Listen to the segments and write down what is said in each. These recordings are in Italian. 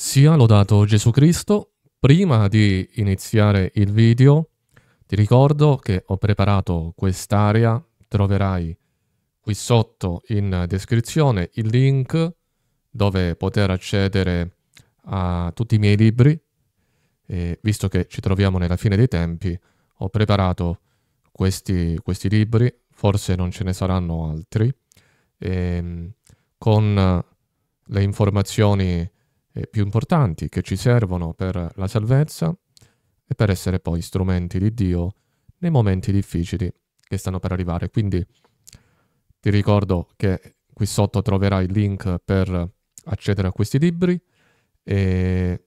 Sia lodato Gesù Cristo. Prima di iniziare il video ti ricordo che ho preparato quest'area, troverai qui sotto in descrizione il link dove poter accedere a tutti i miei libri e visto che ci troviamo nella fine dei tempi ho preparato questi, questi libri, forse non ce ne saranno altri, e, ehm, con le informazioni più importanti che ci servono per la salvezza e per essere poi strumenti di Dio nei momenti difficili che stanno per arrivare. Quindi ti ricordo che qui sotto troverai il link per accedere a questi libri e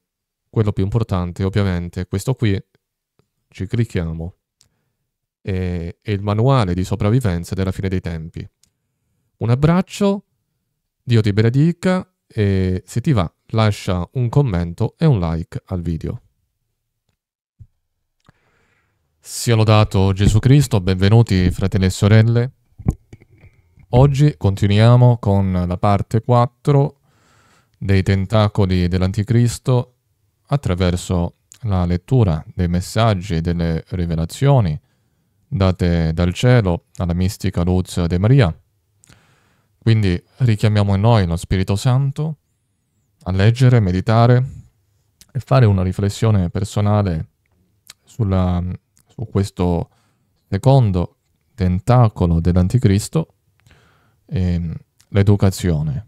quello più importante ovviamente è questo qui, ci clicchiamo, è, è il manuale di sopravvivenza della fine dei tempi. Un abbraccio, Dio ti benedica e se ti va lascia un commento e un like al video. Sia lodato Gesù Cristo, benvenuti fratelli e sorelle. Oggi continuiamo con la parte 4 dei tentacoli dell'Anticristo attraverso la lettura dei messaggi e delle rivelazioni date dal cielo alla mistica luz di Maria. Quindi richiamiamo in noi lo Spirito Santo a leggere, meditare e fare una riflessione personale sulla, su questo secondo tentacolo dell'anticristo, ehm, l'educazione.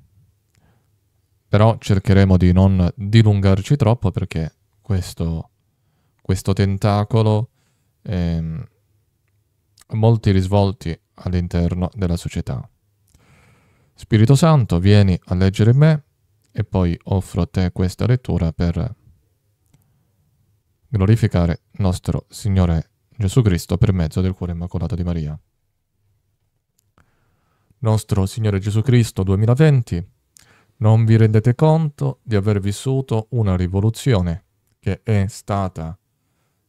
Però cercheremo di non dilungarci troppo perché questo, questo tentacolo ehm, ha molti risvolti all'interno della società. Spirito Santo, vieni a leggere in me e poi offro a te questa lettura per glorificare nostro Signore Gesù Cristo per mezzo del cuore immacolato di Maria. Nostro Signore Gesù Cristo 2020, non vi rendete conto di aver vissuto una rivoluzione che è stata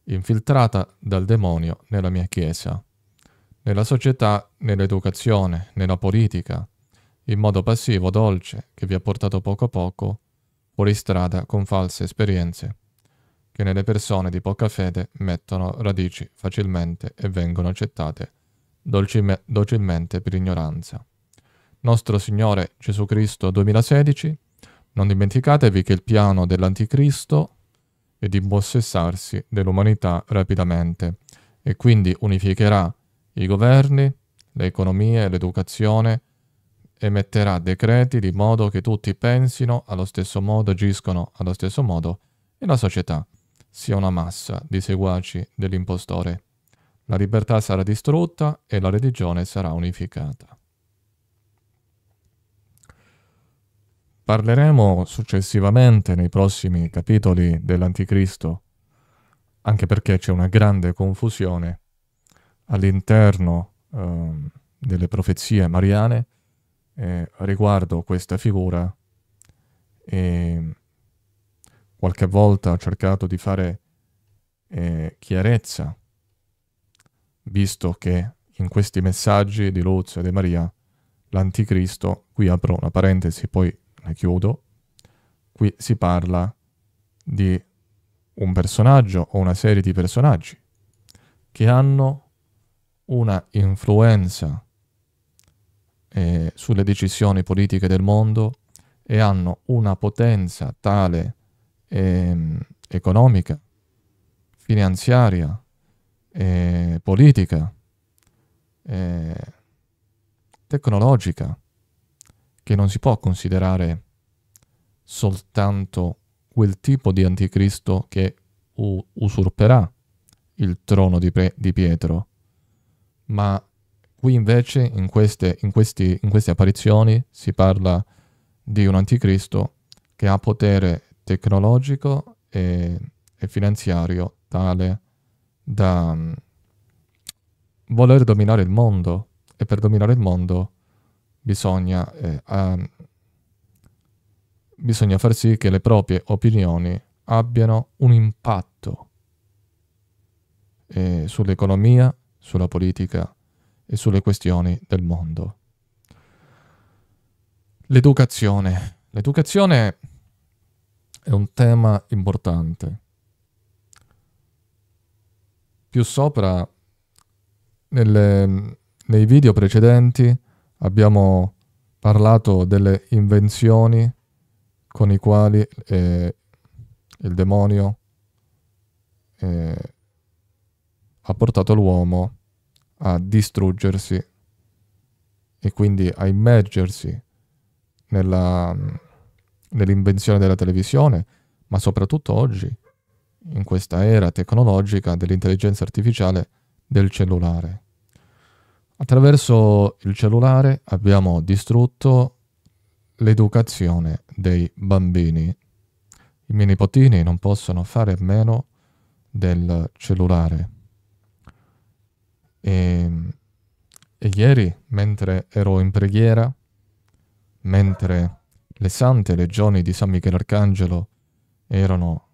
infiltrata dal demonio nella mia Chiesa, nella società, nell'educazione, nella politica, in modo passivo, dolce, che vi ha portato poco a poco fuori strada con false esperienze, che nelle persone di poca fede mettono radici facilmente e vengono accettate dolcime- docilmente per ignoranza. Nostro Signore Gesù Cristo 2016, non dimenticatevi che il piano dell'Anticristo è di impossessarsi dell'umanità rapidamente e quindi unificherà i governi, le economie, l'educazione, emetterà decreti di modo che tutti pensino allo stesso modo, agiscono allo stesso modo e la società sia una massa di seguaci dell'impostore. La libertà sarà distrutta e la religione sarà unificata. Parleremo successivamente nei prossimi capitoli dell'Anticristo, anche perché c'è una grande confusione all'interno eh, delle profezie mariane eh, riguardo questa figura e qualche volta ho cercato di fare eh, chiarezza, visto che in questi messaggi di Luz e di Maria l'anticristo, qui apro una parentesi, poi la chiudo, qui si parla di un personaggio o una serie di personaggi che hanno una influenza eh, sulle decisioni politiche del mondo e hanno una potenza tale eh, economica, finanziaria, eh, politica, eh, tecnologica, che non si può considerare soltanto quel tipo di anticristo che usurperà il trono di, di Pietro, ma Qui invece, in queste, in, questi, in queste apparizioni, si parla di un anticristo che ha potere tecnologico e, e finanziario tale da um, voler dominare il mondo e per dominare il mondo bisogna, eh, um, bisogna far sì che le proprie opinioni abbiano un impatto eh, sull'economia, sulla politica e sulle questioni del mondo. L'educazione. L'educazione è un tema importante. Più sopra, nelle, nei video precedenti, abbiamo parlato delle invenzioni con i quali eh, il demonio eh, ha portato l'uomo a a distruggersi e quindi a immergersi nella, nell'invenzione della televisione, ma soprattutto oggi, in questa era tecnologica dell'intelligenza artificiale del cellulare. Attraverso il cellulare abbiamo distrutto l'educazione dei bambini. I miei nipotini non possono fare a meno del cellulare e, ehm, e ieri, mentre ero in preghiera, mentre le sante legioni di San Michele Arcangelo erano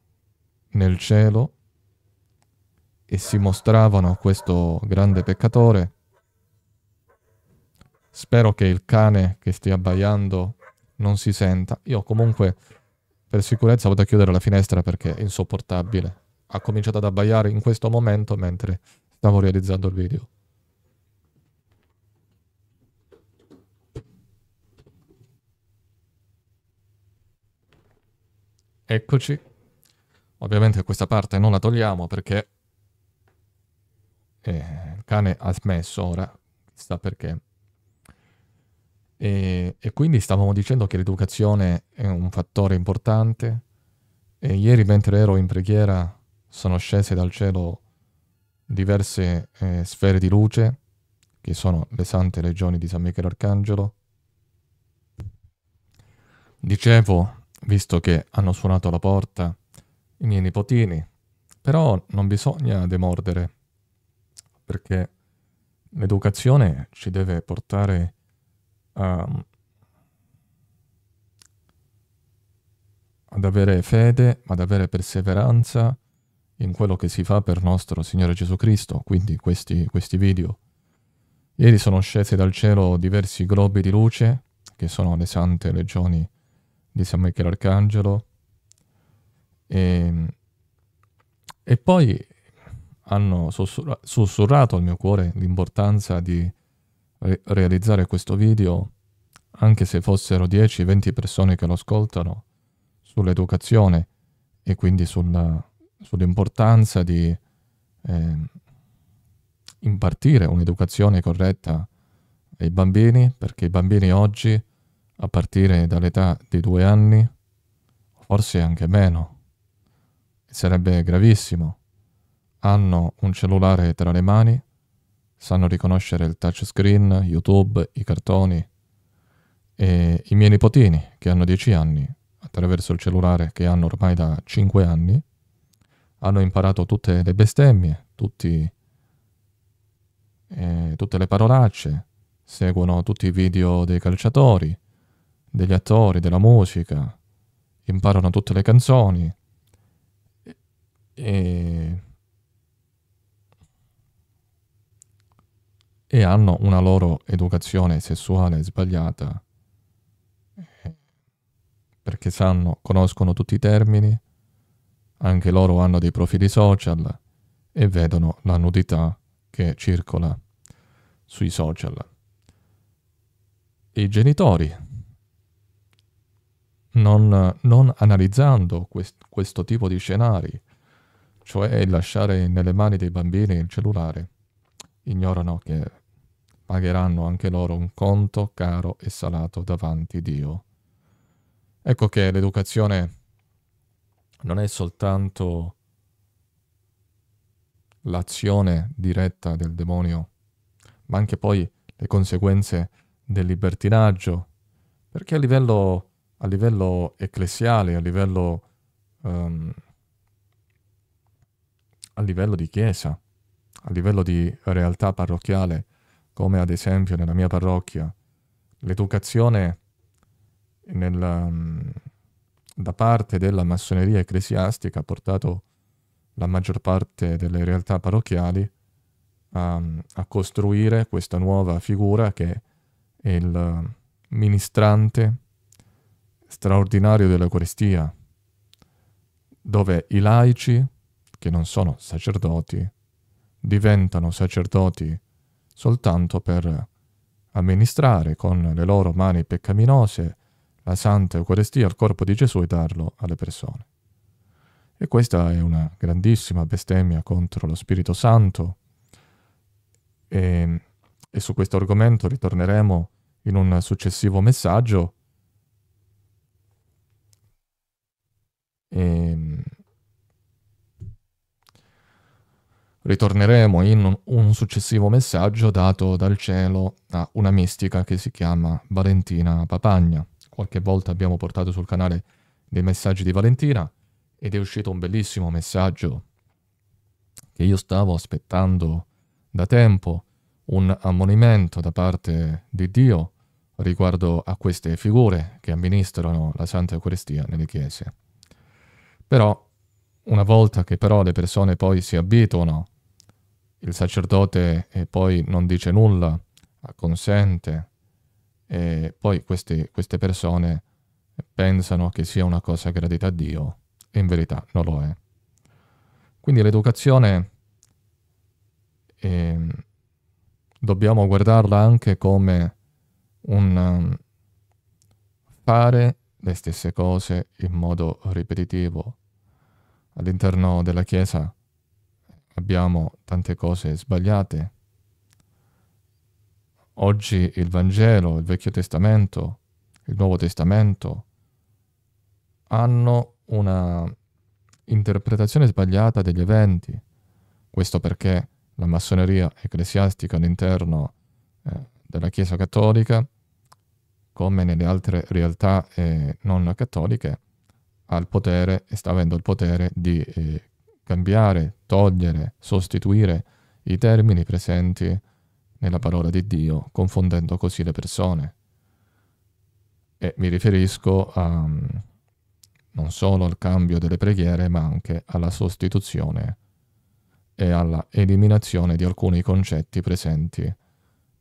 nel cielo e si mostravano a questo grande peccatore, spero che il cane che stia abbaiando non si senta. Io comunque per sicurezza vado a chiudere la finestra perché è insopportabile. Ha cominciato ad abbaiare in questo momento mentre stavo realizzando il video. Eccoci. Ovviamente questa parte non la togliamo perché eh, il cane ha smesso ora, chissà perché. E, e, quindi stavamo dicendo che l'educazione è un fattore importante. E ieri mentre ero in preghiera sono scese dal cielo diverse eh, sfere di luce, che sono le sante legioni di San Michele Arcangelo. Dicevo, visto che hanno suonato la porta, i miei nipotini, però non bisogna demordere, perché l'educazione ci deve portare a, ad avere fede, ad avere perseveranza, in quello che si fa per nostro Signore Gesù Cristo, quindi questi, questi video. Ieri sono scesi dal cielo diversi globi di luce, che sono le sante legioni di San Michele Arcangelo, e, ehm, e poi hanno sussurra- sussurrato al mio cuore l'importanza di re- realizzare questo video, anche se fossero 10-20 persone che lo ascoltano, sull'educazione e quindi sulla sull'importanza di eh, impartire un'educazione corretta ai bambini, perché i bambini oggi, a partire dall'età di due anni, forse anche meno, sarebbe gravissimo, hanno un cellulare tra le mani, sanno riconoscere il touchscreen, YouTube, i cartoni e i miei nipotini che hanno dieci anni, attraverso il cellulare che hanno ormai da cinque anni, hanno imparato tutte le bestemmie, tutti, eh, tutte le parolacce, seguono tutti i video dei calciatori, degli attori, della musica, imparano tutte le canzoni e, e hanno una loro educazione sessuale sbagliata eh, perché sanno, conoscono tutti i termini anche loro hanno dei profili social e vedono la nudità che circola sui social. I genitori, non, non analizzando quest- questo tipo di scenari, cioè lasciare nelle mani dei bambini il cellulare, ignorano che pagheranno anche loro un conto caro e salato davanti a Dio. Ecco che l'educazione non è soltanto l'azione diretta del demonio, ma anche poi le conseguenze del libertinaggio, perché a livello, a livello ecclesiale, a livello, um, a livello di chiesa, a livello di realtà parrocchiale, come ad esempio nella mia parrocchia, l'educazione nel da parte della massoneria ecclesiastica ha portato la maggior parte delle realtà parrocchiali a, a costruire questa nuova figura che è il ministrante straordinario dell'Eucaristia, dove i laici, che non sono sacerdoti, diventano sacerdoti soltanto per amministrare con le loro mani peccaminose la Santa Eucaristia al corpo di Gesù e darlo alle persone. E questa è una grandissima bestemmia contro lo Spirito Santo e, e su questo argomento ritorneremo in un successivo messaggio. E, ritorneremo in un successivo messaggio dato dal cielo a una mistica che si chiama Valentina Papagna qualche volta abbiamo portato sul canale dei messaggi di Valentina ed è uscito un bellissimo messaggio che io stavo aspettando da tempo, un ammonimento da parte di Dio riguardo a queste figure che amministrano la Santa Eucaristia nelle chiese. Però, una volta che però le persone poi si abituano, il sacerdote eh, poi non dice nulla, acconsente, e poi questi, queste persone pensano che sia una cosa gradita a Dio e in verità non lo è. Quindi l'educazione eh, dobbiamo guardarla anche come un um, fare le stesse cose in modo ripetitivo. All'interno della Chiesa abbiamo tante cose sbagliate Oggi il Vangelo, il Vecchio Testamento, il Nuovo Testamento hanno una interpretazione sbagliata degli eventi. Questo perché la massoneria ecclesiastica all'interno eh, della Chiesa cattolica, come nelle altre realtà eh, non cattoliche, ha il potere e sta avendo il potere di eh, cambiare, togliere, sostituire i termini presenti nella parola di Dio, confondendo così le persone. E mi riferisco a, mm, non solo al cambio delle preghiere, ma anche alla sostituzione e alla eliminazione di alcuni concetti presenti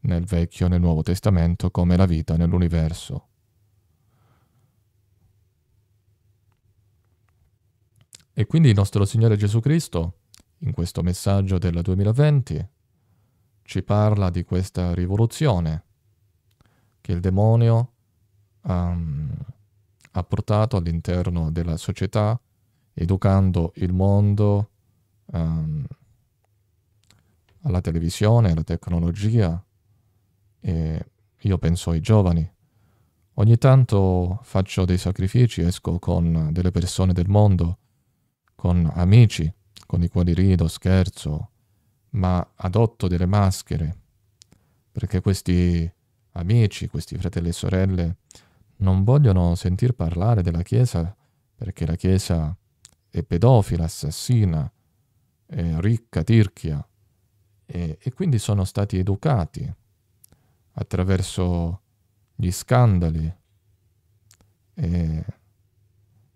nel Vecchio e nel Nuovo Testamento come la vita nell'universo. E quindi il nostro Signore Gesù Cristo, in questo messaggio del 2020, ci parla di questa rivoluzione che il demonio um, ha portato all'interno della società, educando il mondo um, alla televisione, alla tecnologia e io penso ai giovani. Ogni tanto faccio dei sacrifici, esco con delle persone del mondo, con amici con i quali rido, scherzo, ma adotto delle maschere, perché questi amici, questi fratelli e sorelle, non vogliono sentir parlare della Chiesa perché la Chiesa è pedofila, assassina, è ricca, tirchia, e, e quindi sono stati educati attraverso gli scandali e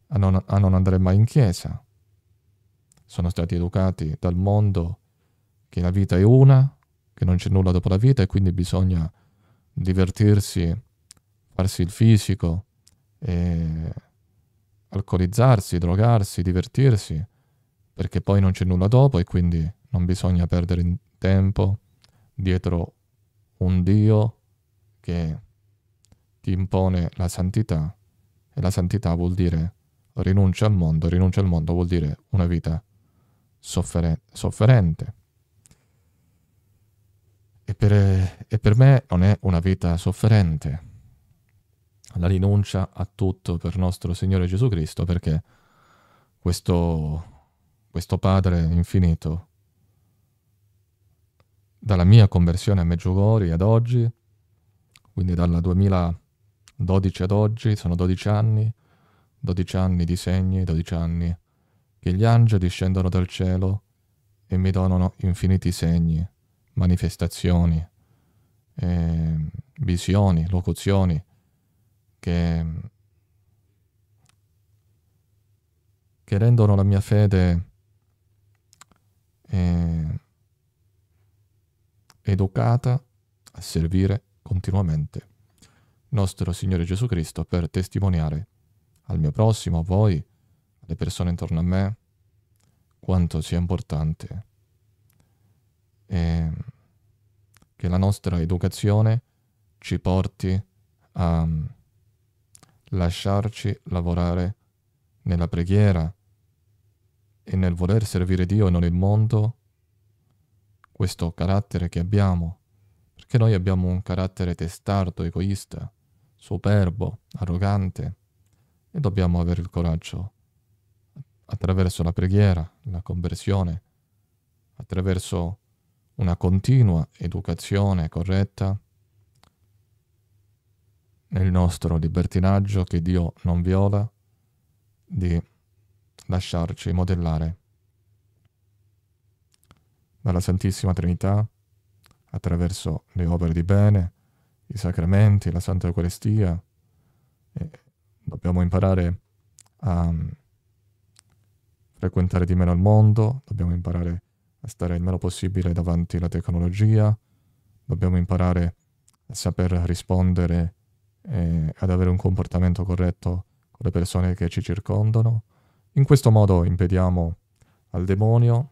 a non, a non andare mai in chiesa. Sono stati educati dal mondo che la vita è una, che non c'è nulla dopo la vita e quindi bisogna divertirsi, farsi il fisico, alcolizzarsi, drogarsi, divertirsi, perché poi non c'è nulla dopo e quindi non bisogna perdere tempo dietro un Dio che ti impone la santità e la santità vuol dire rinuncia al mondo, rinuncia al mondo vuol dire una vita sofferen- sofferente. E per, e per me non è una vita sofferente la rinuncia a tutto per nostro Signore Gesù Cristo, perché questo, questo Padre infinito, dalla mia conversione a Meggiugori ad oggi, quindi dal 2012 ad oggi, sono 12 anni, 12 anni di segni, 12 anni, che gli angeli scendono dal cielo e mi donano infiniti segni, manifestazioni, eh, visioni, locuzioni che, che, rendono la mia fede eh, educata a servire continuamente nostro Signore Gesù Cristo per testimoniare al mio prossimo, a voi, alle persone intorno a me, quanto sia importante e ehm, che la nostra educazione ci porti a mm, lasciarci lavorare nella preghiera e nel voler servire Dio e non il mondo, questo carattere che abbiamo, perché noi abbiamo un carattere testardo, egoista, superbo, arrogante e dobbiamo avere il coraggio attraverso la preghiera, la conversione, attraverso una continua educazione corretta nel nostro libertinaggio che Dio non viola di lasciarci modellare dalla Santissima Trinità attraverso le opere di bene, i sacramenti, la Santa Eucaristia. E dobbiamo imparare a mm, frequentare di meno il mondo, dobbiamo imparare stare il meno possibile davanti alla tecnologia, dobbiamo imparare a saper rispondere e eh, ad avere un comportamento corretto con le persone che ci circondano. In questo modo impediamo al demonio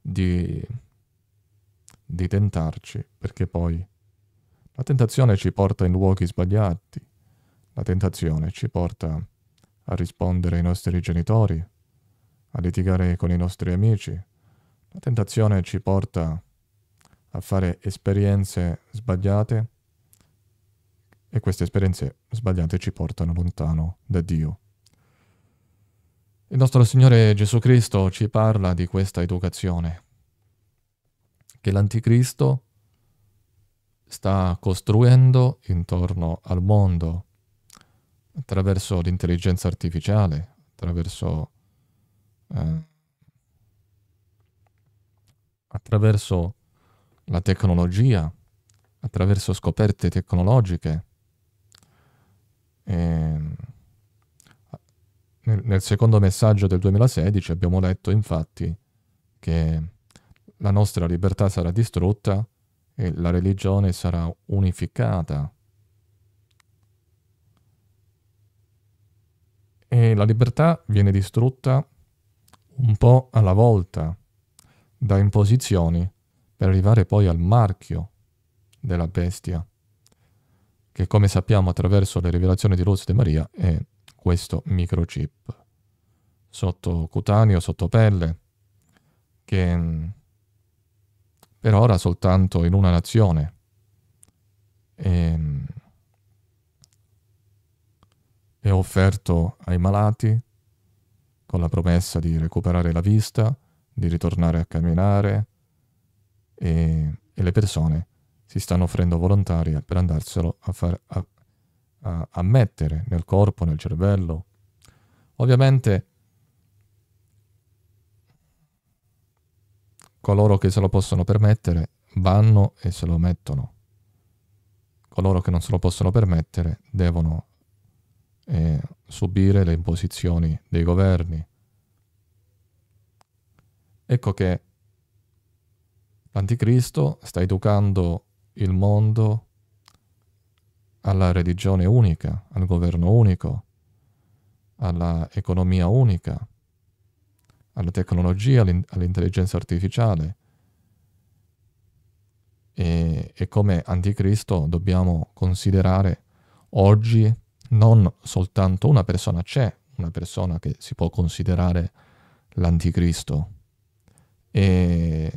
di, di tentarci, perché poi la tentazione ci porta in luoghi sbagliati, la tentazione ci porta a rispondere ai nostri genitori, a litigare con i nostri amici, la tentazione ci porta a fare esperienze sbagliate e queste esperienze sbagliate ci portano lontano da Dio. Il nostro Signore Gesù Cristo ci parla di questa educazione, che l'Anticristo sta costruendo intorno al mondo attraverso l'intelligenza artificiale, attraverso eh, attraverso la tecnologia, attraverso scoperte tecnologiche. E ehm, nel secondo messaggio del 2016 abbiamo letto infatti che la nostra libertà sarà distrutta e la religione sarà unificata. E la libertà viene distrutta un po' alla volta da imposizioni per arrivare poi al marchio della bestia, che come sappiamo attraverso le rivelazioni di Luz de Maria è questo microchip sotto cutaneo, sotto pelle, che mm, per ora soltanto in una nazione è, mm, è offerto ai malati con la promessa di recuperare la vista di ritornare a camminare e, e le persone si stanno offrendo volontarie per andarselo a, far, a, a, a mettere nel corpo, nel cervello. Ovviamente coloro che se lo possono permettere vanno e se lo mettono. Coloro che non se lo possono permettere devono eh, subire le imposizioni dei governi, Ecco che l'anticristo sta educando il mondo alla religione unica, al governo unico, alla economia unica, alla tecnologia, all'intelligenza artificiale. E, e, come anticristo dobbiamo considerare oggi non soltanto una persona, c'è una persona che si può considerare l'anticristo, e...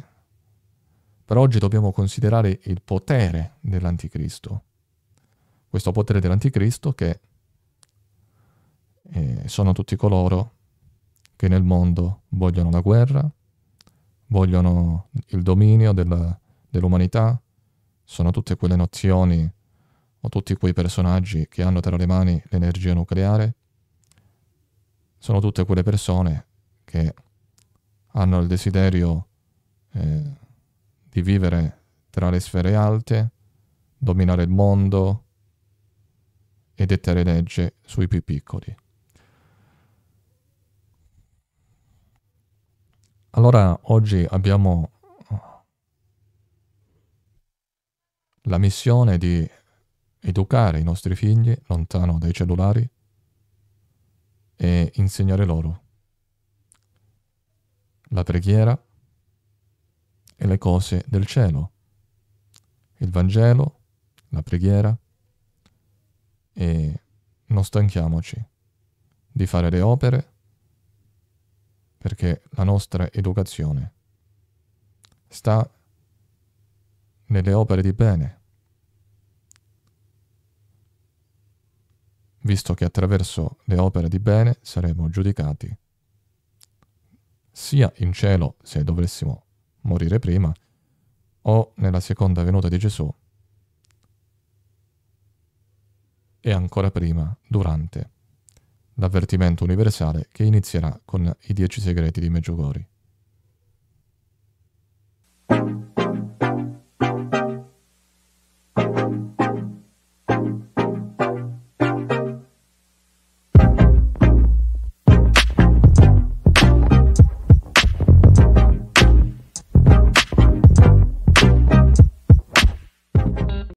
Però oggi dobbiamo considerare il potere dell'anticristo, questo potere dell'anticristo che eh, sono tutti coloro che nel mondo vogliono la guerra, vogliono il dominio della, dell'umanità, sono tutte quelle nozioni o tutti quei personaggi che hanno tra le mani l'energia nucleare, sono tutte quelle persone che hanno il desiderio eh, di vivere tra le sfere alte, dominare il mondo e dettare legge sui più piccoli. Allora oggi abbiamo la missione di educare i nostri figli lontano dai cellulari e insegnare loro la preghiera e le cose del cielo, il Vangelo, la preghiera e non stanchiamoci di fare le opere perché la nostra educazione sta nelle opere di bene, visto che attraverso le opere di bene saremo giudicati sia in cielo se dovessimo morire prima, o nella seconda venuta di Gesù, e ancora prima durante l'avvertimento universale che inizierà con i dieci segreti di Meggiugori.